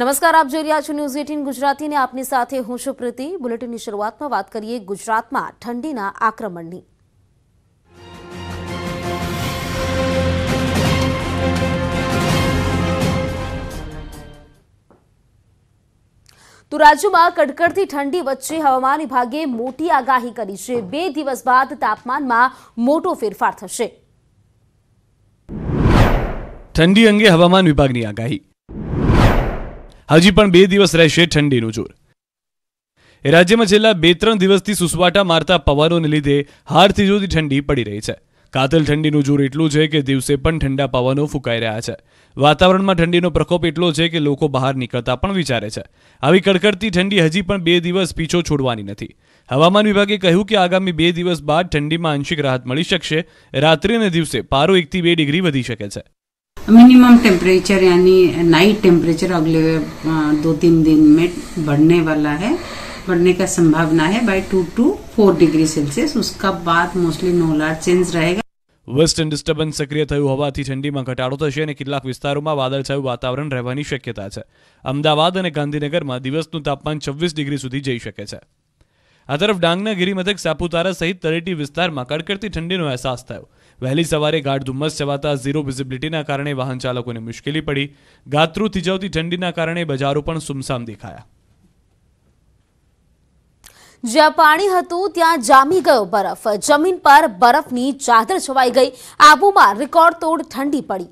નમસ્કાર આપ જોઈ રહ્યા છો ન્યૂઝ એટીન ગુજરાતીને આપની સાથે હું છું પ્રીતિ બુલેટિનની શરૂઆતમાં વાત કરીએ ગુજરાતમાં ઠંડીના આક્રમણની તો રાજ્યમાં કડકડથી ઠંડી વચ્ચે હવામાન વિભાગે મોટી આગાહી કરી છે બે દિવસ બાદ તાપમાનમાં મોટો ફેરફાર થશે ઠંડી અંગે હવામાન વિભાગની આગાહી હજી પણ બે દિવસ રહેશે ઠંડીનું જોર એ રાજ્યમાં છેલ્લા બે ત્રણ દિવસથી સુસવાટા મારતા પવનોને લીધે હારથી જુદી ઠંડી પડી રહી છે કાતલ ઠંડીનું જોર એટલું છે કે દિવસે પણ ઠંડા પવનો ફૂંકાઈ રહ્યા છે વાતાવરણમાં ઠંડીનો પ્રકોપ એટલો છે કે લોકો બહાર નીકળતા પણ વિચારે છે આવી કડકડતી ઠંડી હજી પણ બે દિવસ પીછો છોડવાની નથી હવામાન વિભાગે કહ્યું કે આગામી બે દિવસ બાદ ઠંડીમાં આંશિક રાહત મળી શકશે રાત્રે અને દિવસે પારો એકથી બે ડિગ્રી વધી શકે છે मिनिमम टेम्परेचर यानी नाइट टेम्परेचर अगले दो तीन दिन में बढ़ने वाला है बढ़ने का संभावना है by two two four degree Celsius उसका बाद मोस्टली नोलार चेंज रहेगा વેસ્ટર્ન ડિસ્ટર્બન્સ સક્રિય થયું હોવાથી ઠંડીમાં ઘટાડો થશે અને કેટલાક વિસ્તારોમાં વાદળછાયું વાતાવરણ રહેવાની શક્યતા છે અમદાવાદ અને ગાંધીનગરમાં દિવસનું તાપમાન છવ્વીસ ડિગ્રી સુધી જઈ શકે છે આ તરફ ડાંગના ગિરિમથક સાપુતારા સહિત તળેટી વિસ્તારમાં કડકડતી ઠંડીનો અહેસાસ થયો વહેલી સવારે ગાઢ ધુમ્મસ છવાતા ઝીરો વિઝિબિલિટીના કારણે વાહન ચાલકોને મુશ્કેલી પડી ગાત્રુ થીજવતી ઠંડીના કારણે બજારો પણ સુમસામ દેખાયા જ્યાં પાણી હતું ત્યાં જામી ગયો બરફ જમીન પર બરફની ચાદર છવાઈ ગઈ આબુમાં રેકોર્ડ તોડ ઠંડી પડી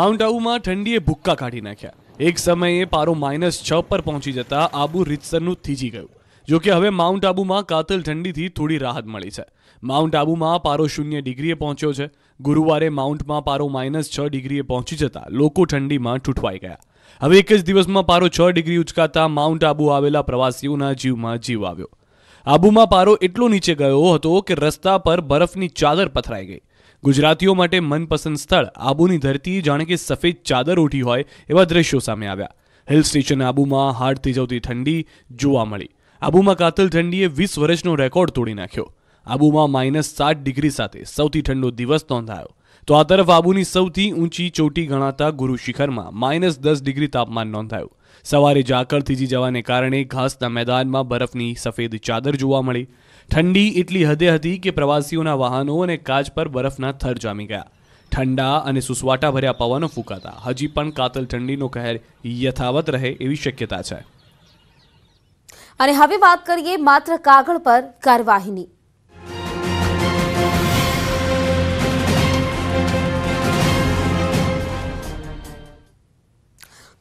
માઉન્ટ આબુમાં ઠંડીએ ભુક્કા કાઢી નાખ્યા એક સમયે પારો માઇનસ છ પર પહોંચી જતા આબુ રીતસરનું થીજી ગયું જોકે હવે માઉન્ટ આબુમાં કાતલ ઠંડીથી થોડી રાહત મળી છે માઉન્ટ આબુમાં પારો શૂન્ય ડિગ્રીએ પહોંચ્યો છે ગુરુવારે માઉન્ટમાં પારો માઇનસ છ ડિગ્રીએ પહોંચી જતા લોકો ઠંડીમાં ઠૂઠવાઈ ગયા હવે એક જ દિવસમાં પારો છ ડિગ્રી ઉચકાતા માઉન્ટ આબુ આવેલા પ્રવાસીઓના જીવમાં જીવ આવ્યો આબુમાં પારો એટલો નીચે ગયો હતો કે રસ્તા પર બરફની ચાદર પથરાઈ ગઈ ગુજરાતીઓ માટે મનપસંદ સ્થળ આબુની ધરતી જાણે કે સફેદ ચાદર ઉઠી હોય એવા દ્રશ્યો સામે આવ્યા હિલ સ્ટેશન આબુમાં હાડથી જવતી ઠંડી જોવા મળી આબુમાં કાતલ ઠંડીએ વીસ વર્ષનો રેકોર્ડ તોડી નાખ્યો આબુમાં માઇનસ સાત ડિગ્રી સાથે સૌથી ઠંડો દિવસ નોંધાયો તો આ તરફ આબુની સૌથી ઊંચી ચોટી ગણાતા ગુરુ શિખરમાં માઇનસ દસ ડિગ્રી તાપમાન નોંધાયું સવારે ઝાકળ થીજી જવાને કારણે ઘાસના મેદાનમાં બરફની સફેદ ચાદર જોવા મળી ઠંડી એટલી હદે હતી કે પ્રવાસીઓના વાહનો અને કાચ પર બરફના થર જામી ગયા ઠંડા અને સુસવાટા ભર્યા પવનો ફૂંકાતા હજી પણ કાતલ ઠંડીનો કહેર યથાવત રહે એવી શક્યતા છે અને હવે વાત કરીએ માત્ર કાગળ પર કાર્યવાહીની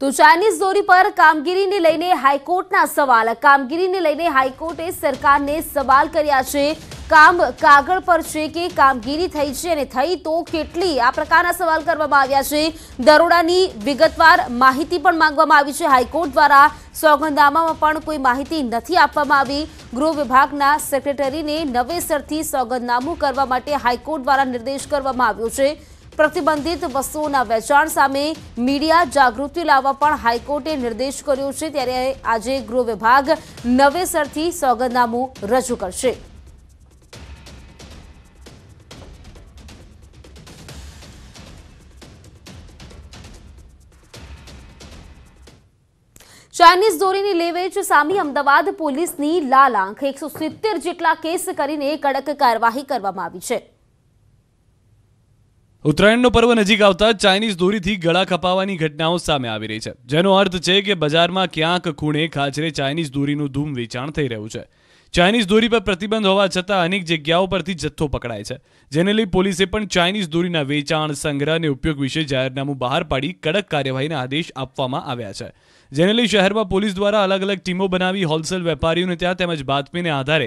તો ચાઇનીઝ દોરી પર કામગીરીને લઈને હાઈકોર્ટના સવાલ કામગીરીને લઈને હાઈકોર્ટે સરકારને સવાલ કર્યા છે કામ કાગળ પર છે કે કામગીરી થઈ છે અને થઈ તો કેટલી આ પ્રકારના સવાલ કરવામાં આવ્યા છે દરોડાની વિગતવાર માહિતી પણ માંગવામાં આવી છે હાઈકોર્ટ દ્વારા સોગંદનામામાં પણ કોઈ માહિતી નથી આપવામાં આવી ગૃહ વિભાગના સેક્રેટરીને નવેસરથી સોગંદનામું કરવા માટે હાઈકોર્ટ દ્વારા નિર્દેશ કરવામાં આવ્યો છે પ્રતિબંધિત વસ્તુઓના વેચાણ સામે મીડિયા જાગૃતિ લાવવા પણ હાઈકોર્ટે નિર્દેશ કર્યો છે ત્યારે આજે ગૃહ વિભાગ નવેસરથી સોગંદનામું રજૂ કરશે ચાઇનીઝ દોરીની લેવેચ સામી અમદાવાદ પોલીસની લાલ આંખ એકસો સિત્તેર જેટલા કેસ કરીને કડક કાર્યવાહી કરવામાં આવી છે ઉત્તરાયણનો પર્વ નજીક આવતા ચાઇનીઝ દોરીથી ગળા ખપાવવાની ઘટનાઓ સામે આવી રહી છે જેનો અર્થ છે કે બજારમાં ક્યાંક ખૂણે ખાચરે ચાઇનીઝ દોરીનું ધૂમ વેચાણ થઈ રહ્યું છે ચાઇનીઝ દોરી પર પ્રતિબંધ હોવા છતાં અનેક જગ્યાઓ પરથી જથ્થો પકડાય છે જેને લઈ પોલીસે પણ ચાઇનીઝ દોરીના વેચાણ સંગ્રહ અને ઉપયોગ વિશે જાહેરનામું બહાર પાડી કડક કાર્યવાહીના આદેશ આપવામાં આવ્યા છે જેને લઈ શહેરમાં પોલીસ દ્વારા અલગ અલગ ટીમો બનાવી હોલસેલ વેપારીઓને ત્યાં તેમજ બાતમીને આધારે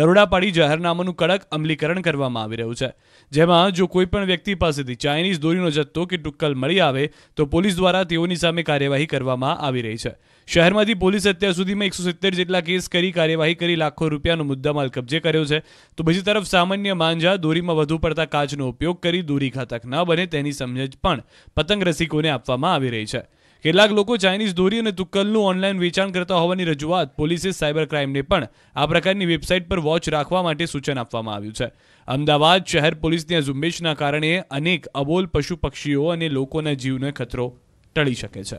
દરોડા પાડી જાહેરનામાનું કડક અમલીકરણ કરવામાં આવી રહ્યું છે જેમાં જો કોઈ પણ વ્યક્તિ પાસેથી ચાઇનીઝ દોરીનો જથ્થો કે ટુક્કલ મળી આવે તો પોલીસ દ્વારા તેઓની સામે કાર્યવાહી કરવામાં આવી રહી છે શહેરમાંથી પોલીસે અત્યાર સુધીમાં એકસો સિત્તેર જેટલા કેસ કરી કાર્યવાહી કરી લાખો રૂપિયાનો મુદ્દામાલ કબજે કર્યો છે તો બીજી તરફ સામાન્ય માંજા દોરીમાં વધુ પડતા કાચનો ઉપયોગ કરી દોરી ખાતક ન બને તેની સમજ પણ પતંગ રસિકોને આપવામાં આવી રહી છે કેટલાક લોકો ચાઇનીઝ દોરી અને તુક્કલનું ઓનલાઈન વેચાણ કરતા હોવાની રજૂઆત પોલીસે સાયબર ક્રાઇમને પણ આ પ્રકારની વેબસાઇટ પર વોચ રાખવા માટે સૂચન આપવામાં આવ્યું છે અમદાવાદ શહેર પોલીસની આ ઝુંબેશના કારણે અનેક અબોલ પશુ પક્ષીઓ અને લોકોના જીવને ખતરો ટળી શકે છે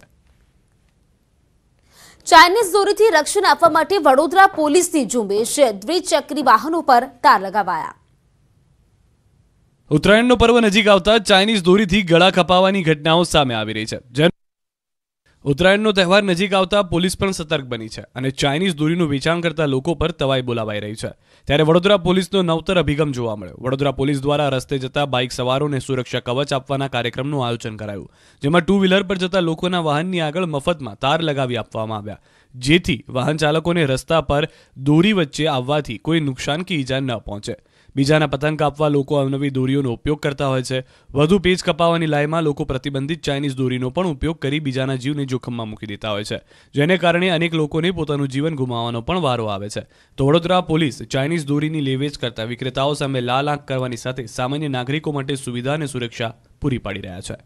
ચાઇનીઝ દોરીથી રક્ષણ આપવા માટે વડોદરા પોલીસની ઝુંબેશે દ્વિચક્રી વાહનો પર તાર લગાવાયા ઉત્તરાયણનો પર્વ નજીક આવતા ચાઇનીઝ દોરીથી ગળા ખપાવવાની ઘટનાઓ સામે આવી રહી છે ઉત્તરાયણનો તહેવાર નજીક આવતા પોલીસ પણ સતર્ક બની છે અને ચાઇનીઝ દોરીનું વેચાણ કરતા લોકો પર તવાઈ બોલાવાઈ રહી છે ત્યારે વડોદરા પોલીસનો નવતર અભિગમ જોવા મળ્યો વડોદરા પોલીસ દ્વારા રસ્તે જતા બાઇક સવારોને સુરક્ષા કવચ આપવાના કાર્યક્રમનું આયોજન કરાયું જેમાં ટુ વ્હીલર પર જતા લોકોના વાહનની આગળ મફતમાં તાર લગાવી આપવામાં આવ્યા જેથી વાહન ચાલકોને રસ્તા પર દોરી વચ્ચે આવવાથી કોઈ નુકસાન કે ઈજા ન પહોંચે બીજાના પતંગ કાપવા લોકો અવનવી દોરીઓનો ઉપયોગ કરતા હોય છે વધુ પેજ કપાવવાની લાઈમાં લોકો પ્રતિબંધિત ચાઇનીઝ દોરીનો પણ ઉપયોગ કરી બીજાના જીવને જોખમમાં મૂકી દેતા હોય છે જેને કારણે અનેક લોકોને પોતાનું જીવન ગુમાવવાનો પણ વારો આવે છે તો વડોદરા પોલીસ ચાઇનીઝ દોરીની લેવેચ કરતા વિક્રેતાઓ સામે લાલ આંખ કરવાની સાથે સામાન્ય નાગરિકો માટે સુવિધા અને સુરક્ષા પૂરી પાડી રહ્યા છે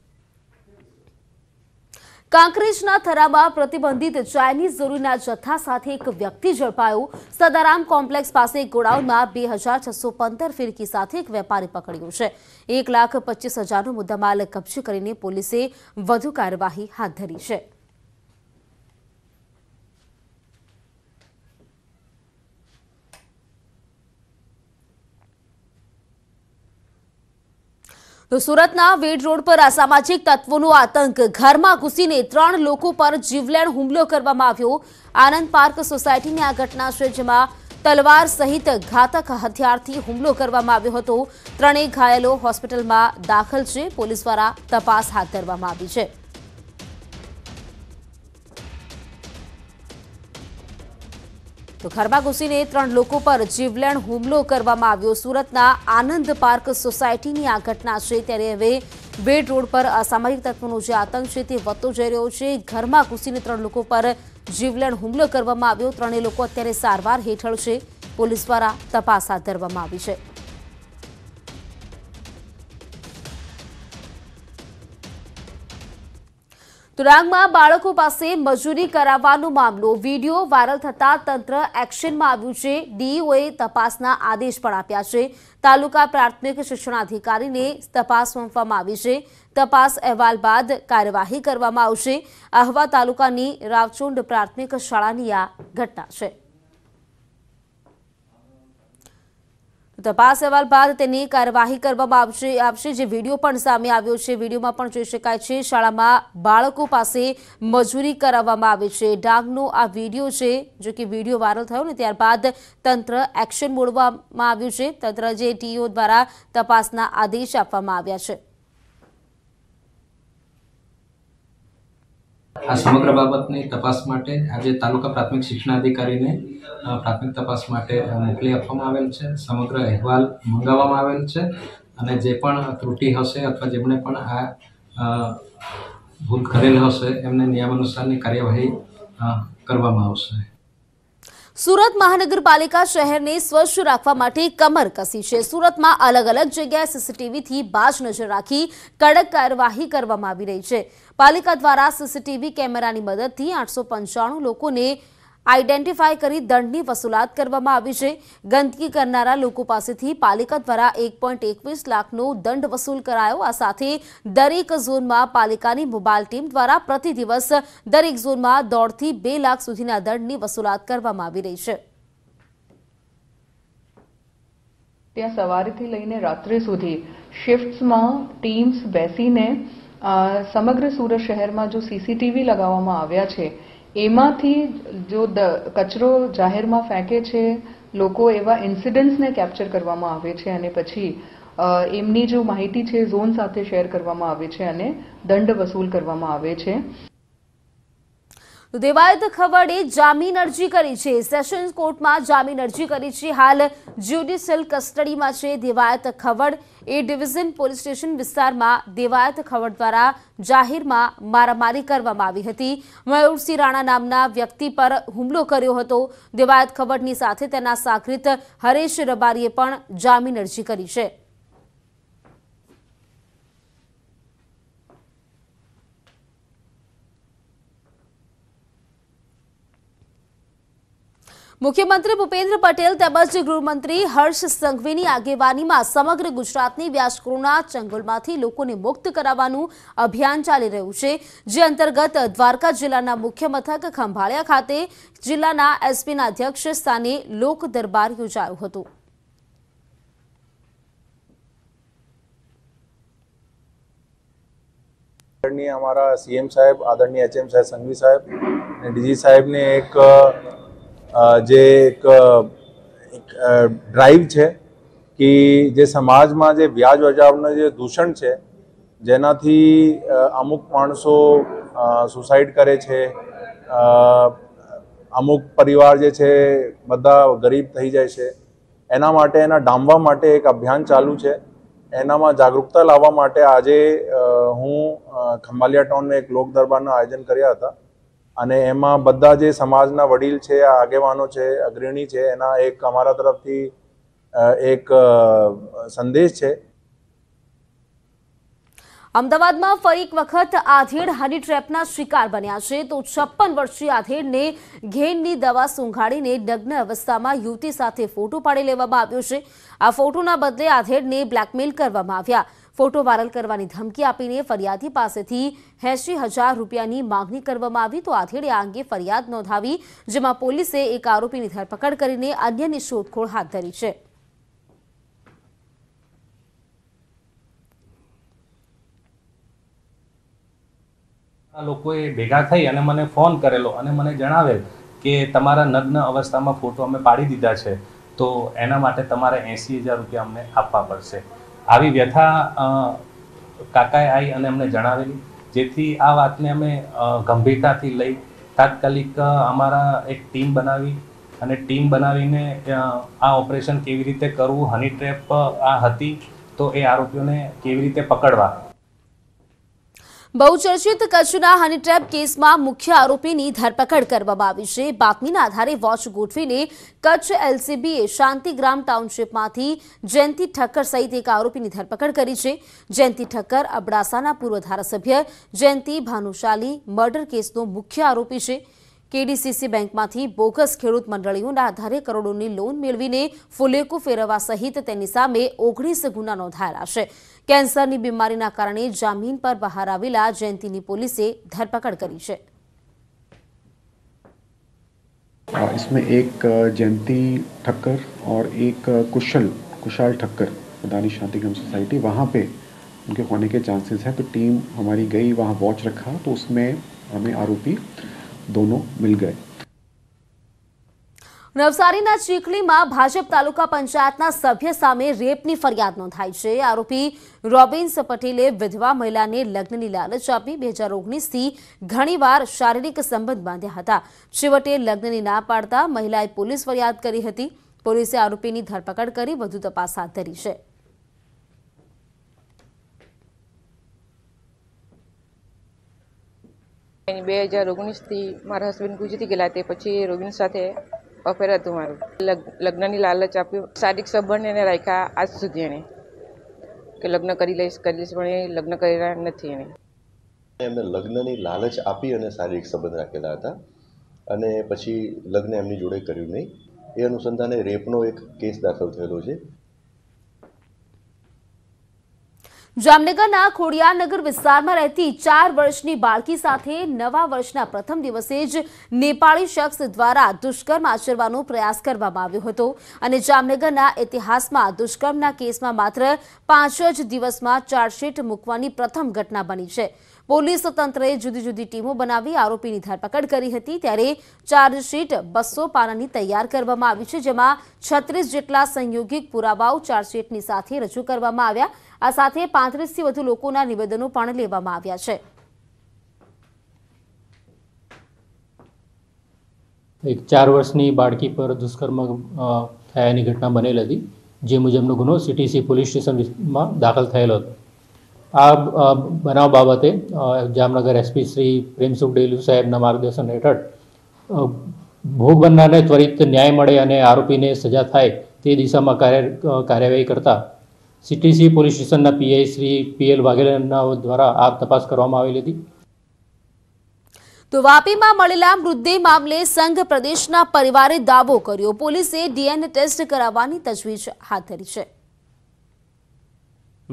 કાંકરેજના થરામાં પ્રતિબંધિત ચાઇનીઝ જરૂરીના જથ્થા સાથે એક વ્યક્તિ ઝડપાયો સદારામ કોમ્પ્લેક્સ પાસે ગોડાઉનમાં બે હજાર છસો પંદર ફિરકી સાથે એક વેપારી પકડ્યો છે એક લાખ પચીસ હજારનો મુદ્દામાલ કબજે કરીને પોલીસે વધુ કાર્યવાહી હાથ ધરી છે તો સુરતના વેડ રોડ પર અસામાજિક તત્વોનો આતંક ઘરમાં ઘૂસીને ત્રણ લોકો પર જીવલેણ હુમલો કરવામાં આવ્યો આનંદ પાર્ક સોસાયટીની આ ઘટના છે જેમાં તલવાર સહિત ઘાતક હથિયારથી હુમલો કરવામાં આવ્યો હતો ત્રણેય ઘાયલો હોસ્પિટલમાં દાખલ છે પોલીસ દ્વારા તપાસ હાથ ધરવામાં આવી છે ઘરમાં ઘૂસીને ત્રણ લોકો પર જીવલેણ હુમલો કરવામાં આવ્યો સુરતના આનંદ પાર્ક સોસાયટીની આ ઘટના છે ત્યારે હવે વેડ રોડ પર અસામાજિક તત્વોનો જે આતંક છે તે વધતો જઈ રહ્યો છે ઘરમાં ઘૂસીને ત્રણ લોકો પર જીવલેણ હુમલો કરવામાં આવ્યો ત્રણેય લોકો અત્યારે સારવાર હેઠળ છે પોલીસ દ્વારા તપાસ હાથ ધરવામાં આવી છે તુરાંગમાં બાળકો પાસે મજૂરી કરાવવાનો મામલો વિડીયો વાયરલ થતાં તંત્ર એક્શનમાં આવ્યું છે ડીઓએ તપાસના આદેશ પણ આપ્યા છે તાલુકા પ્રાથમિક શિક્ષણાધિકારીને તપાસ સોંપવામાં આવી છે તપાસ અહેવાલ બાદ કાર્યવાહી કરવામાં આવશે આહવા તાલુકાની રાવચુંડ પ્રાથમિક શાળાની આ ઘટના છે તપાસ અહેવાલ બાદ તેની કાર્યવાહી કરવામાં આવશે આવશે જે વિડીયો પણ સામે આવ્યો છે વિડીયોમાં પણ જોઈ શકાય છે શાળામાં બાળકો પાસે મજૂરી કરાવવામાં આવે છે ડાંગનો આ વિડીયો છે જો કે વિડીયો વાયરલ થયો ને ત્યારબાદ તંત્ર એક્શન મોડવામાં આવ્યું છે તંત્ર જે ટીઓ દ્વારા તપાસના આદેશ આપવામાં આવ્યા છે આ સમગ્ર બાબતની તપાસ માટે આજે તાલુકા પ્રાથમિક શિક્ષણાધિકારીને પ્રાથમિક તપાસ માટે મોકલી આપવામાં આવેલ છે સમગ્ર અહેવાલ મંગાવવામાં આવેલ છે અને જે પણ ત્રુટિ હશે અથવા જેમણે પણ આ ભૂલ કરેલ હશે એમને નિયમાનુસારની કાર્યવાહી કરવામાં આવશે સુરત મહાનગરપાલિકા શહેરને સ્વચ્છ રાખવા માટે કમર કસી છે સુરતમાં અલગ અલગ જગ્યાએ સીસીટીવીથી બાજ નજર રાખી કડક કાર્યવાહી કરવામાં આવી રહી છે પાલિકા દ્વારા સીસીટીવી કેમેરાની મદદથી આઠસો લોકોને આઈડેન્ટિફાય કરી દંડની વસૂલાત કરવામાં આવી છે ગંદકી કરનારા લોકો પાસેથી પાલિકા દ્વારા એક લાખનો દંડ વસૂલ કરાયો આ સાથે દરેક ઝોનમાં પાલિકાની મોબાઈલ ટીમ દ્વારા પ્રતિ દિવસ દરેક ઝોનમાં દોઢથી બે લાખ સુધીના દંડની વસૂલાત કરવામાં આવી રહી છે ત્યાં સવારેથી લઈને રાત્રે સુધી શિફ્ટમાં ટીમ્સ બેસીને સમગ્ર સુરત શહેરમાં જો સીસીટીવી લગાવવામાં આવ્યા છે એમાંથી જો કચરો જાહેરમાં ફેંકે છે લોકો એવા ઇન્સિડન્ટ્સને કેપ્ચર કરવામાં આવે છે અને પછી એમની જો માહિતી છે ઝોન સાથે શેર કરવામાં આવે છે અને દંડ વસૂલ કરવામાં આવે છે તો દેવાયત ખવડે જામીન અરજી કરી છે સેશન્સ કોર્ટમાં જામીન અરજી કરી છે હાલ જ્યુડિશિયલ કસ્ટડીમાં છે Devayat Khavad A division police station વિસ્તારમાં દેવાયત ખવડ દ્વારા જાહેરમાં મારામારી કરવામાં આવી હતી મયુરસિંહ રાણા નામના વ્યક્તિ પર હુમલો કર્યો હતો દેવાયત ખવડની સાથે તેના સાકૃત હરેશ રબારીએ પણ જામીન અરજી કરી છે મુખ્યમંત્રી ભૂપેન્દ્ર પટેલ તેમજ ગૃહમંત્રી હર્ષ સંઘવીની આગેવાનીમાં સમગ્ર ગુજરાતની વ્યાજકૃણા ચંગુલમાંથી લોકોને મુક્ત કરાવવાનું અભિયાન ચાલી રહ્યું છે જે અંતર્ગત દ્વારકા જિલ્લાના મુખ્ય ખંભાળિયા ખાતે જિલ્લાના એસપીના અધ્યક્ષ સ્થાને લોક યોજાયો હતો આદરણીય અમારા સીએમ સાહેબ આદરણીય એચએમ સાહેબ સંઘવી સાહેબ અને ડીજી સાહેબને એક જે એક એક ડ્રાઈવ છે કે જે સમાજમાં જે વ્યાજ બજાવનું જે દૂષણ છે જેનાથી અમુક માણસો સુસાઇડ કરે છે અમુક પરિવાર જે છે બધા ગરીબ થઈ જાય છે એના માટે એના ડામવા માટે એક અભિયાન ચાલુ છે એનામાં જાગૃતતા લાવવા માટે આજે હું ખંભાલિયા ટાઉનને એક લોક દરબારનું આયોજન કર્યા હતા અને એમાં બધા જે સમાજના વડીલ છે આગેવાનો છે અગ્રણી છે એના એક અમારા તરફથી એક સંદેશ છે અમદાવાદમાં ફરી એક વખત આધેડ હાની ટ્રેપના શિકાર બન્યા છે તો છપ્પન વર્ષીય આધેડને ઘેનની દવા સુંઘાડીને નગ્ન અવસ્થામાં યુવતી સાથે ફોટો પાડી લેવામાં આવ્યો છે આ ફોટોના બદલે આધેડને બ્લેકમેલ કરવામાં આવ્યા ફોટો વાયરલ કરવાની ધમકી આપીને ફરિયાદી પાસેથી એંશી હજાર રૂપિયાની માંગણી કરવામાં આવી તો આથેડે આ અંગે ફરિયાદ નોંધાવી જેમાં પોલીસે એક આરોપીની ધરપકડ કરીને અન્યની શોધખોળ હાથ ધરી છે લોકોએ ભેગા થઈ અને મને ફોન કરેલો અને મને જણાવેલ કે તમારા નગ્ન અવસ્થામાં ફોટો અમે પાડી દીધા છે તો એના માટે તમારે એંસી હજાર રૂપિયા અમને આપવા પડશે આવી વ્યથા કાકાએ આવી અને અમને જણાવેલી જેથી આ વાતને અમે ગંભીરતાથી લઈ તાત્કાલિક અમારા એક ટીમ બનાવી અને ટીમ બનાવીને આ ઓપરેશન કેવી રીતે કરવું હની ટ્રેપ આ હતી તો એ આરોપીઓને કેવી રીતે પકડવા બહુચર્ચિત કચ્છના હનીટ્રેપ કેસમાં મુખ્ય આરોપીની ધરપકડ કરવામાં આવી છે બાતમીના આધારે વોચ ગોઠવીને કચ્છ એલસીબીએ શાંતિગ્રામ ટાઉનશીપમાંથી જયંતિ ઠક્કર સહિત એક આરોપીની ધરપકડ કરી છે જયંતિ ઠક્કર અબડાસાના પૂર્વ ધારાસભ્ય જયંતિ ભાનુશાલી મર્ડર કેસનો મુખ્ય આરોપી છે કેડીસીસી બેંકમાંથી બોગસ ખેડૂત મંડળીઓના આધારે કરોડોની લોન મેળવીને ફુલેકુ ફેરવવા સહિત તેની સામે ઓગણીસ ગુના નોંધાયેલા છે કેન્સરની બીમારીના કારણે જામીન પર બહાર આવેલા જયંતિની પોલીસે ધરપકડ કરી છે इसमें एक जयंती ठक्कर और एक कुशल कुशाल ठक्कर प्रधानी शांतिगम सोसाइटी वहाँ पे उनके होने के चांसेस हैं तो टीम हमारी गई वहाँ वॉच रखा तो उसमें हमें आरोपी दोनों मिल गए નવસારીના ચીખલીમાં ભાજપ તાલુકા પંચાયતના સભ્ય સામે રેપની ફરિયાદ નોંધાઈ છે આરોપી રોબિન્સ પટેલે વિધવા મહિલાને લગ્નની લાલચ આપી બે હજાર ઓગણીસથી ઘણીવાર શારીરિક સંબંધ બાંધ્યા હતા છેવટે લગ્નની ના પાડતા મહિલાએ પોલીસ ફરિયાદ કરી હતી પોલીસે આરોપીની ધરપકડ કરી વધુ તપાસ હાથ ધરી છે એની બે હજાર ઓગણીસથી મારા હસબન્ડ ગુજરી ગયેલા તે પછી રોગીન સાથે અફેર હતું મારું લગ્નની લાલચ આપ્યું શારીરિક સંબંધ એને રાખ્યા આજ સુધી એને કે લગ્ન કરી લઈશ કરી લઈશ પણ એ લગ્ન કર્યા નથી એને એમને લગ્નની લાલચ આપી અને શારીરિક સંબંધ રાખેલા હતા અને પછી લગ્ન એમની જોડે કર્યું નહીં એ અનુસંધાને રેપનો એક કેસ દાખલ થયેલો છે જામનગરના ખોડિયારનગર વિસ્તારમાં રહેતી ચાર વર્ષની બાળકી સાથે નવા વર્ષના પ્રથમ દિવસે જ નેપાળી શખ્સ દ્વારા દુષ્કર્મ આચરવાનો પ્રયાસ કરવામાં આવ્યો હતો અને જામનગરના ઇતિહાસમાં દુષ્કર્મના કેસમાં માત્ર પાંચ જ દિવસમાં ચાર્જશીટ મૂકવાની પ્રથમ ઘટના બની છે પોલીસ તંત્રએ જુદી જુદી ટીમો બનાવી આરોપીની ધરપકડ કરી હતી ત્યારે ચાર્જશીટ બસો પાનાની તૈયાર કરવામાં આવી છે જેમાં છત્રીસ જેટલા સંયોગિક પુરાવાઓ ચાર્જશીટની સાથે રજૂ કરવામાં આવ્યા આ સાથે પાંત્રીસથી વધુ લોકોના નિવેદનો પણ લેવામાં આવ્યા છે એક ચાર વર્ષની બાળકી પર દુષ્કર્મ થયાની ઘટના બનેલ હતી જે મુજબનો ગુનો સીટીસી પોલીસ સ્ટેશનમાં દાખલ થયેલો હતો આ બનાવ બાબતે જામનગર એસપી શ્રી પ્રેમસુખ ડેલુ સાહેબના માર્ગદર્શન હેઠળ ભોગ બનનારને ત્વરિત ન્યાય મળે અને આરોપીને સજા થાય તે દિશામાં કાર્ય કાર્યવાહી કરતા સીટીસી પોલીસ સ્ટેશનના પીઆઈ શ્રી પીએલ વાઘેલાના દ્વારા આ તપાસ કરવામાં આવેલી હતી તો વાપીમાં મળેલા મૃતદેહ મામલે સંઘ પ્રદેશના પરિવારે દાવો કર્યો પોલીસે ડીએનએ ટેસ્ટ કરાવવાની તજવીજ હાથ ધરી છે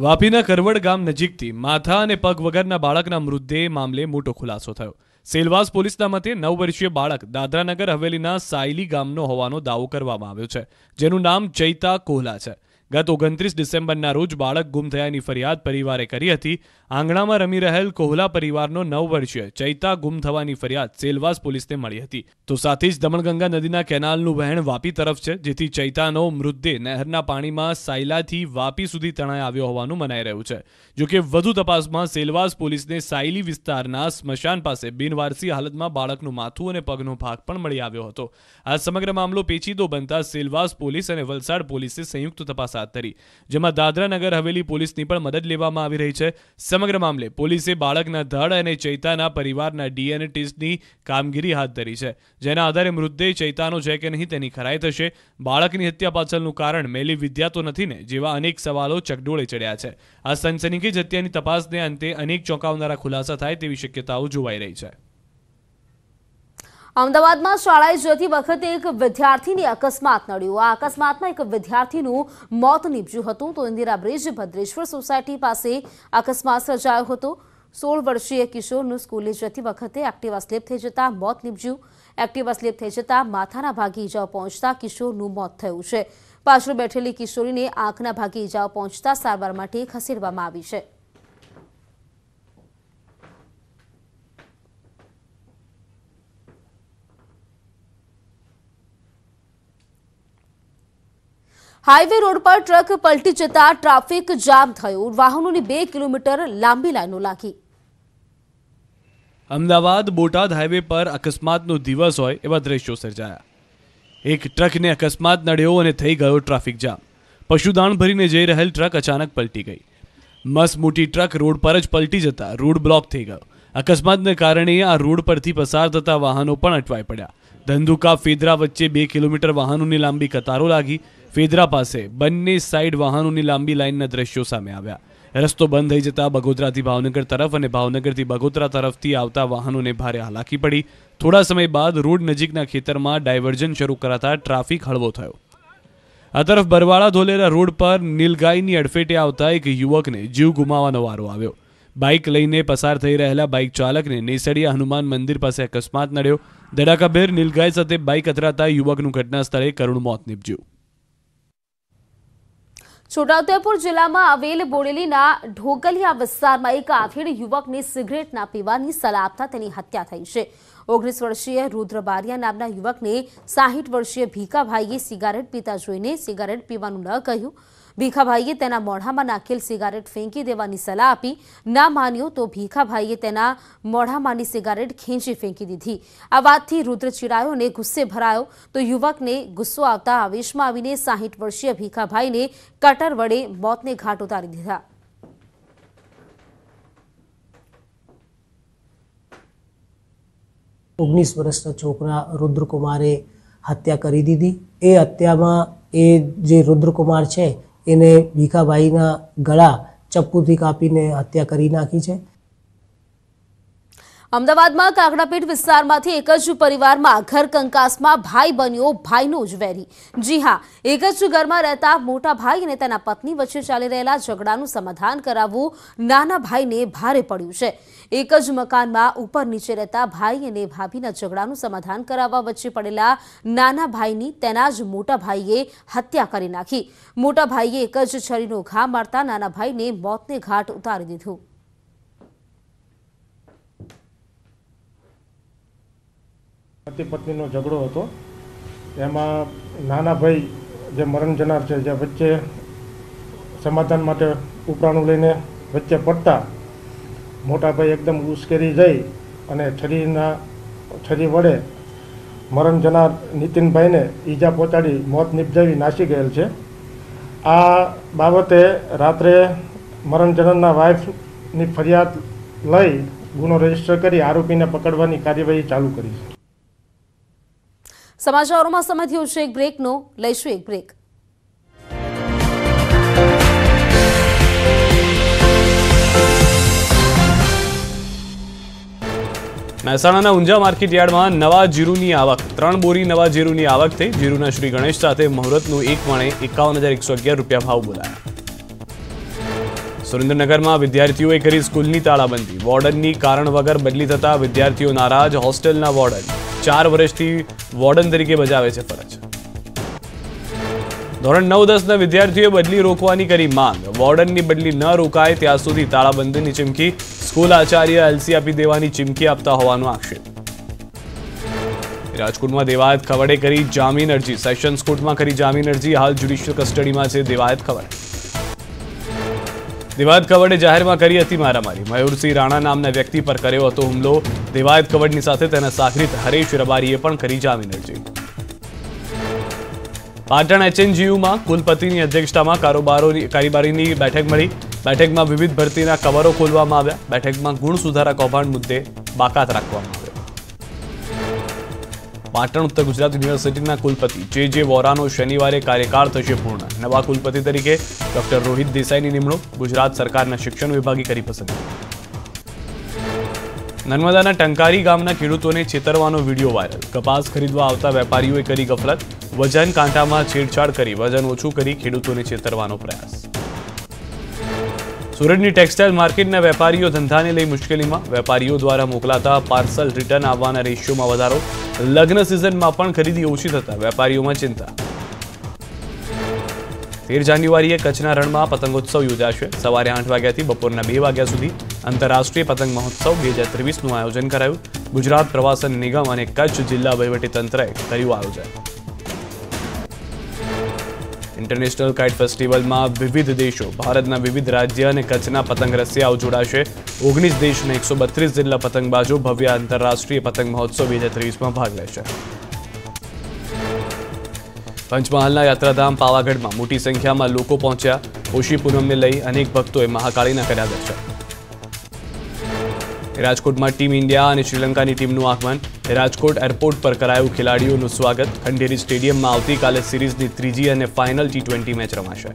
વાપીના કરવડ ગામ નજીકથી માથા અને પગ વગરના બાળકના મૃતદેહ મામલે મોટો ખુલાસો થયો સેલવાસ પોલીસના મતે નવ વર્ષીય બાળક દાદરાનગર હવેલીના સાયલી ગામનો હોવાનો દાવો કરવામાં આવ્યો છે જેનું નામ ચૈતા કોહલા છે ગત ઓગણત્રીસ ડિસેમ્બરના રોજ બાળક ગુમ થયાની ફરિયાદ પરિવારે કરી હતી આંગણામાં રમી રહેલ કોહલા પરિવારનો નવ વર્ષીય ચૈતા ગુમ થવાની ફરિયાદ સેલવાસ પોલીસને મળી હતી તો સાથે જ દમણગંગા નદીના કેનાલનું વહેણ વાપી તરફ છે જેથી ચૈતાનો મૃતદેહ નહેરના પાણીમાં સાયલાથી વાપી સુધી તણાઈ આવ્યો હોવાનું મનાઈ રહ્યું છે જોકે વધુ તપાસમાં સેલવાસ પોલીસને સાયલી વિસ્તારના સ્મશાન પાસે બિનવારસી હાલતમાં બાળકનું માથું અને પગનો ભાગ પણ મળી આવ્યો હતો આ સમગ્ર મામલો પેચીદો બનતા સેલવાસ પોલીસ અને વલસાડ પોલીસે સંયુક્ત તપાસ સાત ધરી જેમાં દાદરાનગર હવેલી પોલીસની પણ મદદ લેવામાં આવી રહી છે સમગ્ર મામલે પોલીસે બાળકના ધડ અને ચૈતાના પરિવારના ડીએનએ ટેસ્ટની કામગીરી હાથ ધરી છે જેના આધારે મૃતદેહ ચૈતાનો છે કે નહીં તેની ખરાઈ થશે બાળકની હત્યા પાછળનું કારણ મેલી વિદ્યા તો નથી ને જેવા અનેક સવાલો ચકડોળે ચડ્યા છે આ સનસનીખેજ હત્યાની તપાસને અંતે અનેક ચોંકાવનારા ખુલાસા થાય તેવી શક્યતાઓ જોવાઈ રહી છે અમદાવાદમાં શાળાએ જતી વખતે એક વિદ્યાર્થીને અકસ્માત નડ્યું આ અકસ્માતમાં એક વિદ્યાર્થીનું મોત નીપજ્યું હતું તો ઇન્દિરા બ્રિજ ભદ્રેશ્વર સોસાયટી પાસે અકસ્માત સર્જાયો હતો સોળ વર્ષીય કિશોરનું સ્કૂલે જતી વખતે એક્ટિવા સ્લીપ થઈ જતાં મોત નીપજ્યું એક્ટિવા સ્લીપ થઈ જતાં માથાના ભાગે ઇજાઓ પહોંચતા કિશોરનું મોત થયું છે પાછળ બેઠેલી કિશોરીને આંખના ભાગે ઇજાઓ પહોંચતા સારવાર માટે ખસેડવામાં આવી છે હાઈવે રોડ પર ટ્રક પલટી જતા ટ્રાફિક જામ થયો વાહનોની બે કિલોમીટર લાંબી લાઈનો લાગી અમદાવાદ બોટાદ હાઈવે પર અકસ્માતનો દિવસ હોય એવા દ્રશ્યો સર્જાયા એક ટ્રકને અકસ્માત નડ્યો અને થઈ ગયો ટ્રાફિક જામ પશુદાણ ભરીને જઈ રહેલ ટ્રક અચાનક પલટી ગઈ મસ મોટી ટ્રક રોડ પર જ પલટી જતા રોડ બ્લોક થઈ ગયો અકસ્માતને કારણે આ રોડ પરથી પસાર થતા વાહનો પણ અટવાઈ પડ્યા ધંધુકા ફેદરા વચ્ચે બે કિલોમીટર વાહનોની લાંબી કતારો લાગી ફેદરા પાસે બંને સાઈડ વાહનોની લાંબી લાઈનના દ્રશ્યો સામે આવ્યા રસ્તો બંધ થઈ જતા બગોદરાથી ભાવનગર તરફ અને ભાવનગરથી બગોદરા તરફથી આવતા વાહનોને ભારે હાલાકી પડી થોડા સમય બાદ રોડ નજીકના ખેતરમાં ડાયવર્ઝન શરૂ કરાતા ટ્રાફિક હળવો થયો આ તરફ બરવાળા ધોલેરા રોડ પર નીલગાયની અડફેટે આવતા એક યુવકને જીવ ગુમાવવાનો વારો આવ્યો બાઇક લઈને પસાર થઈ રહેલા બાઇક ચાલકને નેસડિયા હનુમાન મંદિર પાસે અકસ્માત નડ્યો ધડાકાભેર નીલગાય સાથે બાઇક અથડાતા યુવકનું ઘટના સ્થળે કરુણ મોત નીપજ્યું છોટાઉદેપુર જિલ્લામાં આવેલ બોડેલીના ઢોગલિયા વિસ્તારમાં એક આધેડ યુવકને સિગરેટ ના પીવાની સલાહ આપતા તેની હત્યા થઈ છે ઓગણીસ વર્ષીય રુદ્ર બારિયા નામના યુવકને સાહીઠ વર્ષીય ભીકાભાઈએ સિગારેટ પીતા જોઈને સિગારેટ પીવાનું ન કહ્યું ભીખાભાઈએ તેના મોઢામાં નાખેલ સિગારેટ ફેંકી દેવાની સલાહ આપી ના માન્યો તો ભીખાભાઈએ તેના મોઢામાંની સિગારેટ ખેંચી ફેંકી દીધી આ વાતથી રુદ્ર ચિડાયો અને ગુસ્સે ભરાયો તો યુવકને ગુસ્સો આવતા આવેશમાં આવીને સાહીઠ વર્ષીય ભીખાભાઈને કટર વડે મોતને ઘાટ ઉતારી દીધા ઓગણીસ વર્ષના છોકરા રુદ્રકુમારે હત્યા કરી દીધી એ હત્યામાં એ જે રુદ્રકુમાર છે એને ભીખાભાઈના ગળા ચપ્પુથી કાપીને હત્યા કરી નાખી છે અમદાવાદમાં કાકડાપીઠ વિસ્તારમાંથી એક જ પરિવારમાં ઘર કંકાસમાં ભાઈ બન્યો ભાઈનો જ વેરી જી હા એક જ ઘરમાં રહેતા મોટા ભાઈ અને તેના પત્ની વચ્ચે ચાલી રહેલા ઝઘડાનું સમાધાન કરાવવું નાના ભાઈને ભારે પડ્યું છે એક જ મકાનમાં ઉપર નીચે રહેતા ભાઈ અને ભાભીના ઝઘડાનું સમાધાન કરાવવા વચ્ચે પડેલા નાના ભાઈની તેના જ મોટા ભાઈએ હત્યા કરી નાખી મોટા ભાઈએ એક જ છરીનો ઘા મારતા નાના ભાઈને મોતને ઘાટ ઉતારી દીધું પતિ પત્નીનો ઝઘડો હતો એમાં નાના ભાઈ જે મરણ જનાર છે જે વચ્ચે સમાધાન માટે ઉપરાણું લઈને વચ્ચે પડતા મોટા ભાઈ એકદમ ઉશ્કેરી જઈ અને છરીના છરી વડે મરણ જનાર નીતિનભાઈને ઈજા પહોંચાડી મોત નિપજાવી નાસી ગયેલ છે આ બાબતે રાત્રે મરણ જનારના વાઇફની ફરિયાદ લઈ ગુનો રજીસ્ટર કરી આરોપીને પકડવાની કાર્યવાહી ચાલુ કરી છે સમાચારોમાં સમય થયો છે એક બ્રેકનો લઈશું એક બ્રેક મહેસાણાના ઊંઝા માર્કેટયાર્ડમાં નવા જીરુની આવક ત્રણ બોરી નવા જીરુની આવક થઈ જીરુના શ્રી ગણેશ સાથે મુહૂર્તનું એક મણે એકાવન હજાર એકસો અગિયાર રૂપિયા ભાવ બોલાયા સુરેન્દ્રનગરમાં વિદ્યાર્થીઓએ કરી સ્કૂલની તાળાબંધી વોર્ડનની કારણ વગર બદલી થતા વિદ્યાર્થીઓ નારાજ હોસ્ટેલના વોર્ડન ચાર વર્ષથી વોર્ડન તરીકે બજાવે છે ફરજ ધોરણ નવ દસ ના વિદ્યાર્થીઓએ બદલી રોકવાની કરી માંગ વોર્ડનની બદલી ન રોકાય ત્યાં સુધી તાળાબંધીની ચીમકી સ્કૂલ આચાર્ય એલસી આપી દેવાની ચીમકી આપતા હોવાનો આક્ષેપ રાજકોટમાં દેવાયત ખવડે કરી જામીન અરજી સેશન્સ કોર્ટમાં કરી જામીન અરજી હાલ જ્યુડિશિયલ કસ્ટડીમાં છે દેવાયત ખવડે દેવાદ કવડે જાહેરમાં કરી હતી મારામારી મયુરસિંહ રાણા નામના વ્યક્તિ પર કર્યો હતો હુમલો દેવાયત કવડની સાથે તેના સાખરીત હરેશ રબારીએ પણ કરી જામીન અરજી પાટણ એચએનજીયુમાં કુલપતિની અધ્યક્ષતામાં કારોબારોની કારોબારીની બેઠક મળી બેઠકમાં વિવિધ ભરતીના કવરો ખોલવામાં આવ્યા બેઠકમાં ગુણ સુધારા કૌભાંડ મુદ્દે બાકાત રાખવામાં આવ્યો પાટણ ઉત્તર ગુજરાત યુનિવર્સિટીના કુલપતિ જે જે વોરાનો શનિવારે કાર્યકાળ થશે પૂર્ણ નવા કુલપતિ તરીકે ડોક્ટર રોહિત દેસાઈની નિમણૂક ગુજરાત સરકારના શિક્ષણ વિભાગે કરી પસંદગી નર્મદાના ટંકારી ગામના ખેડૂતોને છેતરવાનો વિડીયો વાયરલ કપાસ ખરીદવા આવતા વેપારીઓએ કરી ગફલત વજન કાંટામાં છેડછાડ કરી વજન ઓછું કરી ખેડૂતોને છેતરવાનો પ્રયાસ સુરતની ટેક્સટાઇલ માર્કેટના વેપારીઓ ધંધાને લઈ મુશ્કેલીમાં વેપારીઓ દ્વારા મોકલાતા પાર્સલ રિટર્ન આવવાના રેશિયોમાં વધારો લગ્ન સિઝનમાં પણ ખરીદી ઓછી થતા વેપારીઓમાં ચિંતા તેર જાન્યુઆરીએ કચ્છના રણમાં પતંગોત્સવ યોજાશે સવારે આઠ વાગ્યાથી બપોરના બે વાગ્યા સુધી આંતરરાષ્ટ્રીય પતંગ મહોત્સવ બે હજાર ત્રેવીસનું આયોજન કરાયું ગુજરાત પ્રવાસન નિગમ અને કચ્છ જિલ્લા વહીવટીતંત્રએ કર્યું આયોજન ઇન્ટરનેશનલ કાઇટ ફેસ્ટિવલમાં વિવિધ દેશો ભારતના વિવિધ રાજ્ય અને કચ્છના પતંગ રસિયાઓ જોડાશે ઓગણીસ દેશના એકસો બત્રીસ જેટલા પતંગબાજો ભવ્ય આંતરરાષ્ટ્રીય પતંગ મહોત્સવ બે હજાર ત્રેવીસમાં ભાગ લેશે પંચમહાલના યાત્રાધામ પાવાગઢમાં મોટી સંખ્યામાં લોકો પહોંચ્યા ઓશી પૂનમને લઈ અનેક ભક્તોએ મહાકાળીના કર્યા દર્શન રાજકોટમાં ટીમ ઇન્ડિયા અને શ્રીલંકાની ટીમનું આગમન રાજકોટ એરપોર્ટ પર કરાયું ખેલાડીઓનું સ્વાગત ખંડેરી સ્ટેડિયમમાં આવતીકાલે સિરીઝની ત્રીજી અને ફાઇનલ ટી ટ્વેન્ટી મેચ રમાશે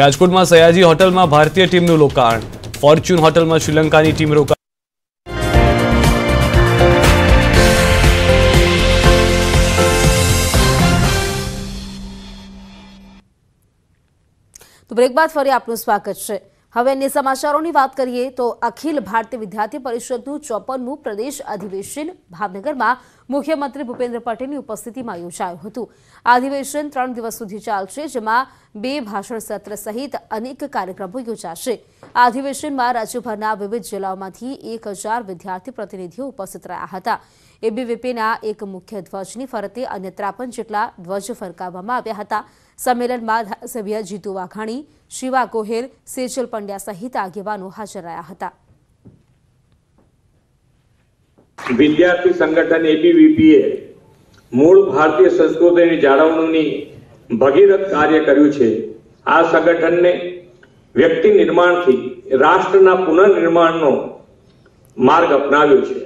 રાજકોટમાં સયાજી હોટલમાં ભારતીય ટીમનું રોકાણ ફોર્ચ્યુન હોટલમાં શ્રીલંકાની ટીમ રોકાણ તો બ્રેક બાદ ફરી આપનું સ્વાગત છે હવે અન્ય સમાચારોની વાત કરીએ તો અખિલ ભારતીય વિદ્યાર્થી પરિષદનું ચોપનમું પ્રદેશ અધિવેશન ભાવનગરમાં મુખ્યમંત્રી ભૂપેન્દ્ર પટેલની ઉપસ્થિતિમાં યોજાયું હતું આ અધિવેશન ત્રણ દિવસ સુધી ચાલશે જેમાં બે ભાષણ સત્ર સહિત અનેક કાર્યક્રમો યોજાશે આ અધિવેશનમાં રાજ્યભરના વિવિધ જિલ્લાઓમાંથી એક વિદ્યાર્થી પ્રતિનિધિઓ ઉપસ્થિત રહ્યા હતા એબીવીપીના એક મુખ્ય ધ્વજની ફરતે અન્ય ત્રાપન જેટલા ધ્વજ ફરકાવવામાં આવ્યા હતા સંમેલનમાં ધારાસભ્ય જીતુ વાઘાણી શિવા ગોહેલ સેજલ પંડ્યા સહિત આગેવાનો હાજર રહ્યા હતા વિદ્યાર્થી સંગઠન એબીવીપીએ મૂળ ભારતીય સંસ્કૃતિની જાળવણીની ભગીરથ કાર્ય કર્યું છે આ સંગઠનને વ્યક્તિ નિર્માણથી રાષ્ટ્રના પુનર્નિર્માણનો માર્ગ અપનાવ્યો છે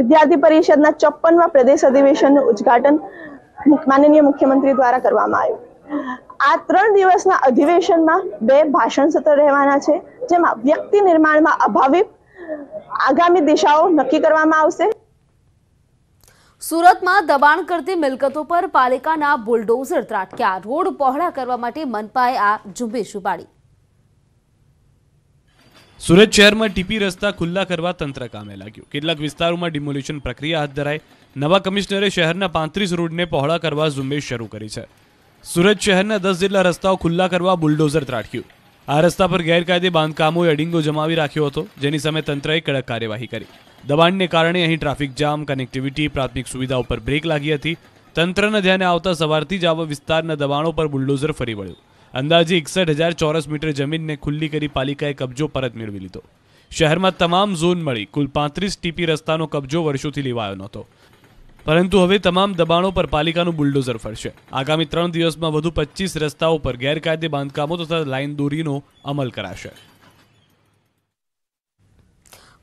વિદ્યાર્થી પરિષદના ચોપનમા પ્રદેશ અધિવેશનનું ઉદ્ઘાટન માનનીય મુખ્યમંત્રી દ્વારા કરવામાં આવ્યું આ ત્રણ દિવસના અધિવેશનમાં બે ભાષણ સત્ર રહેવાના છે જેમાં વ્યક્તિ નિર્માણમાં અભાવી આગામી દિશાઓ નક્કી કરવામાં આવશે સુરતમાં દબાણ કરતી મિલકતો પર પાલિકાના બુલડોઝર ત્રાટક્યા રોડ પહોળા કરવા માટે મનપાએ આ ઝુંબેશ ઉપાડી સુરત શહેરમાં ટીપી રસ્તા ખુલ્લા કરવા તંત્ર કામે લાગ્યું કેટલાક વિસ્તારોમાં ડિમોલ્યુશન પ્રક્રિયા હાથ ધરાઈ નવા કમિશનરે શહેરના પાંત્રીસ રોડને પહોળા કરવા ઝુંબેશ શરૂ કરી છે સુરત શહેરના દસ જેટલા રસ્તાઓ ખુલ્લા કરવા બુલડોઝર ત્રાટક્યું આ રસ્તા પર ગેરકાયદે બાંધકામોએ અડિંગો જમાવી રાખ્યો હતો જેની સામે તંત્રએ કડક કાર્યવાહી કરી દબાણને કારણે અહીં ટ્રાફિક જામ કનેક્ટિવિટી પ્રાથમિક સુવિધા ઉપર બ્રેક લાગી હતી તંત્રના ધ્યાને આવતા સવારથી જ આવા વિસ્તારના દબાણો પર બુલડોઝર ફરી વળ્યું અંદાજે એકસઠ હજાર ચોરસ મીટર જમીનને ખુલ્લી કરી પાલિકાએ કબજો પરત મેળવી લીધો શહેરમાં તમામ ઝોન મળી કુલ પાંત્રીસ ટીપી રસ્તાનો કબજો વર્ષોથી લેવાયો નહોતો પરંતુ હવે તમામ દબાણો પર પાલિકાનું બુલડોઝર ફરશે આગામી ત્રણ દિવસમાં વધુ પચીસ રસ્તાઓ પર ગેરકાયદે બાંધકામો તથા લાઇન દોરીનો અમલ કરાશે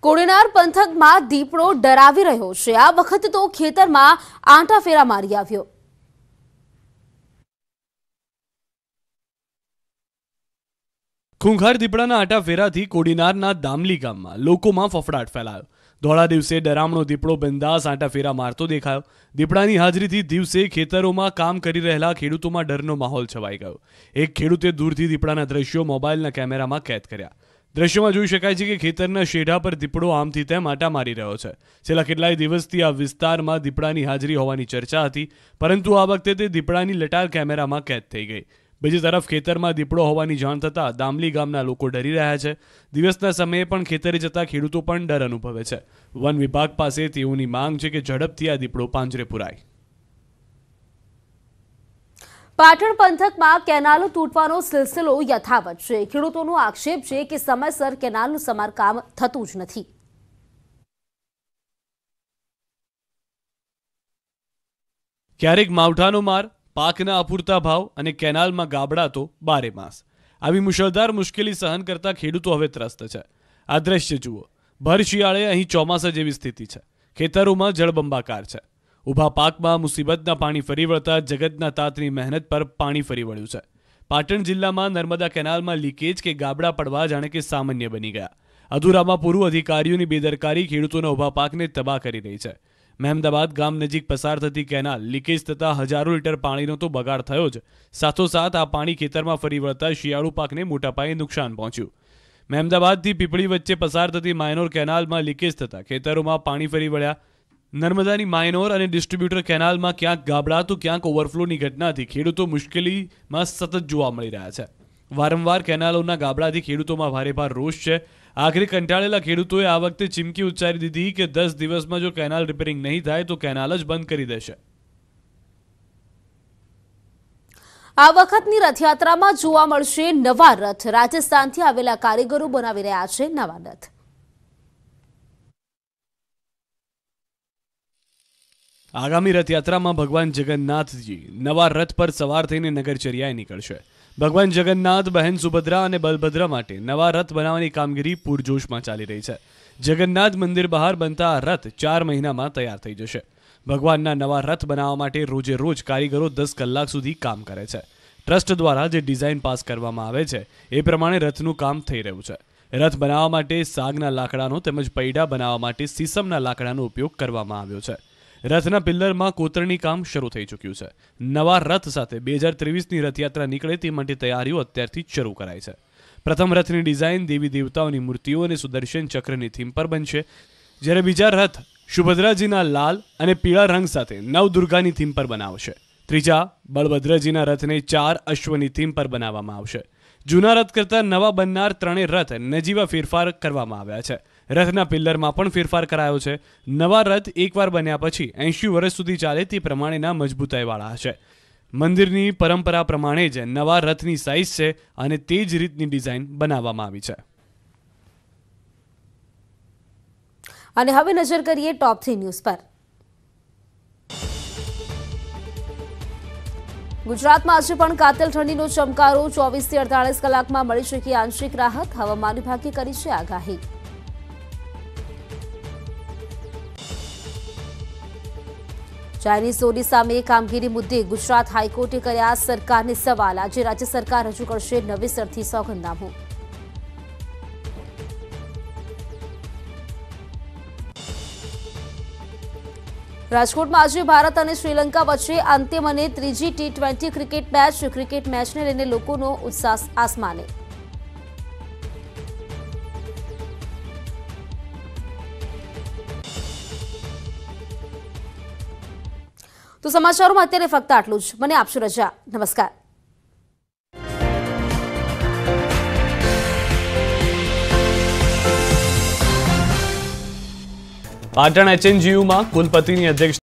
કોડીનાર પંથકમાં દીપડો ડરાવી રહ્યો છે આ વખતે તો ખેતરમાં આંટા ફેરા મારી આવ્યો ખૂંખાર દીપડાના આટા કોડીનારના દામલી ગામમાં લોકોમાં ફફડાટ ફેલાયો ધોળા દિવસે ડરામણો દીપડો બિંદાસ આટા મારતો દેખાયો દીપડાની હાજરીથી દિવસે ખેતરોમાં કામ કરી રહેલા ખેડૂતોમાં ડરનો માહોલ છવાઈ ગયો એક ખેડૂતે દૂરથી દીપડાના દ્રશ્યો મોબાઈલના કેમેરામાં કેદ કર્યા દ્રશ્યમાં જોઈ શકાય છે કે ખેતરના શેઢા પર દીપડો આમથી તેમ આટા મારી રહ્યો છે છેલ્લા કેટલાય દિવસથી આ વિસ્તારમાં દીપડાની હાજરી હોવાની ચર્ચા હતી પરંતુ આ વખતે તે દીપડાની લટાર કેમેરામાં કેદ થઈ ગઈ બીજી તરફ ખેતરમાં દીપડો હોવાની જાણ થતાં દામલી ગામના લોકો ડરી રહ્યા છે દિવસના સમયે પણ ખેતરે જતા ખેડૂતો પણ ડર અનુભવે છે વન વિભાગ પાસે તેઓની માંગ છે કે ઝડપથી આ દીપડો પાંજરે પુરાય પાટણ પંથકમાં કેનાલો તૂટવાનો સિલસિલો યથાવત છે ખેડૂતોનો આક્ષેપ છે કે સમયસર કેનાલનું સમારકામ થતું જ નથી ક્યારેક માવઠાનો માર પાકના અપૂરતા ભાવ અને કેનાલમાં ગાબડા તો બારે માસ આવી મુશળધાર મુશ્કેલી સહન કરતા ખેડૂતો હવે ત્રસ્ત છે આ દ્રશ્ય જુઓ ભર શિયાળે અહીં ચોમાસા જેવી સ્થિતિ છે ખેતરોમાં જળબંબાકાર છે ઊભા પાકમાં મુસીબતના પાણી ફરી વળતા જગતના તાતની મહેનત પર પાણી ફરી વળ્યું છે પાટણ જિલ્લામાં નર્મદા કેનાલમાં લીકેજ કે ગાબડા પડવા જાણે કે સામાન્ય બની ગયા અધૂરામાં પૂર્વ અધિકારીઓની બેદરકારી ખેડૂતોના ઊભા પાકને તબાહ કરી રહી છે મહેમદાબાદ ગામ નજીક પસાર થતી કેનાલ લીકેજ થતાં હજારો લીટર પાણીનો તો બગાડ થયો જ સાથોસાથ આ પાણી ખેતરમાં ફરી વળતા શિયાળુ પાકને મોટા પાયે નુકસાન પહોંચ્યું મહેમદાબાદથી પીપળી વચ્ચે પસાર થતી માયનોર કેનાલમાં લીકેજ થતાં ખેતરોમાં પાણી ફરી વળ્યા નર્મદાની માયનોર અને ડિસ્ટ્રીબ્યુટર કેનાલમાં ક્યાંક ગાબડા તો ક્યાંક ઓવરફ્લોની ઘટનાથી ખેડૂતો મુશ્કેલીમાં સતત જોવા મળી રહ્યા છે વારંવાર કેનાલોના ગાબડાથી ખેડૂતોમાં ભારે ભાર રોષ છે આખરે કંટાળેલા ખેડૂતોએ આ વખતે ચીમકી ઉચ્ચારી દીધી કે દસ દિવસમાં જો કેનાલ રિપેરિંગ નહીં થાય તો કેનાલ જ બંધ કરી દેશે આ વખતની રથયાત્રામાં જોવા મળશે નવા રથ રાજસ્થાનથી આવેલા કારીગરો બનાવી રહ્યા છે નવા રથ આગામી રથયાત્રામાં ભગવાન જગન્નાથજી નવા રથ પર સવાર થઈને નગરચર્યાએ નીકળશે ભગવાન જગન્નાથ બહેન સુભદ્રા અને બલભદ્ર માટે નવા રથ બનાવવાની કામગીરી પૂરજોશમાં ચાલી રહી છે જગન્નાથ મંદિર બહાર બનતા આ રથ ચાર મહિનામાં તૈયાર થઈ જશે ભગવાનના નવા રથ બનાવવા માટે રોજે રોજ કારીગરો દસ કલાક સુધી કામ કરે છે ટ્રસ્ટ દ્વારા જે ડિઝાઇન પાસ કરવામાં આવે છે એ પ્રમાણે રથનું કામ થઈ રહ્યું છે રથ બનાવવા માટે સાગના લાકડાનો તેમજ પૈડા બનાવવા માટે સીસમના લાકડાનો ઉપયોગ કરવામાં આવ્યો છે રથના પિલ્લરમાં કોતરણી કામ શરૂ થઈ ચૂક્યું છે નવા રથ સાથે બે હજાર ત્રેવીસની રથયાત્રા નીકળે તે માટે તૈયારીઓ અત્યારથી શરૂ કરાય છે પ્રથમ રથની ડિઝાઇન દેવી દેવતાઓની મૂર્તિઓ અને સુદર્શન ચક્રની થીમ પર બનશે જ્યારે બીજા રથ સુભદ્રાજીના લાલ અને પીળા રંગ સાથે નવદુર્ગાની થીમ પર બનાવશે ત્રીજા બળભદ્રજીના રથને ચાર અશ્વની થીમ પર બનાવવામાં આવશે જૂના રથ કરતાં નવા બનનાર ત્રણેય રથ નજીવા ફેરફાર કરવામાં આવ્યા છે રથના પિલ્લરમાં પણ ફેરફાર કરાયો છે નવા રથ એકવાર બન્યા પછી એંશી વર્ષ સુધી ચાલે તે પ્રમાણેના મજબૂતાઈવાળા છે મંદિરની પરંપરા પ્રમાણે જ નવા રથની સાઇઝ છે અને તે જ રીતની ડિઝાઇન બનાવવામાં આવી છે અને હવે નજર કરીએ ટોપ થ્રી ન્યૂઝ પર ગુજરાતમાં આજે પણ કાતલ ઠંડીનો ચમકારો ચોવીસથી અડતાલીસ કલાકમાં મળી શકે આંશિક રાહત હવામાન વિભાગે કરી છે આગાહી ચાઇનીઝ ચોરી સામે કામગીરી મુદ્દે ગુજરાત હાઈકોર્ટે કર્યા સરકારને સવાલ આજે રાજ્ય સરકાર રજૂ કરશે નવેસરથી સોગંદનામું રાજકોટમાં આજે ભારત અને શ્રીલંકા વચ્ચે અંતિમ અને ત્રીજી T twenty cricket match cricket મેચને લઈને લોકોનો ઉત્સાહ આસમાને તો સમાચારોમાં અત્યારે ફક્ત આટલું જ મને આપશો રજા નમસ્કાર પાટણ એચએનજીયુમાં કુલપતિની અધ્યક્ષ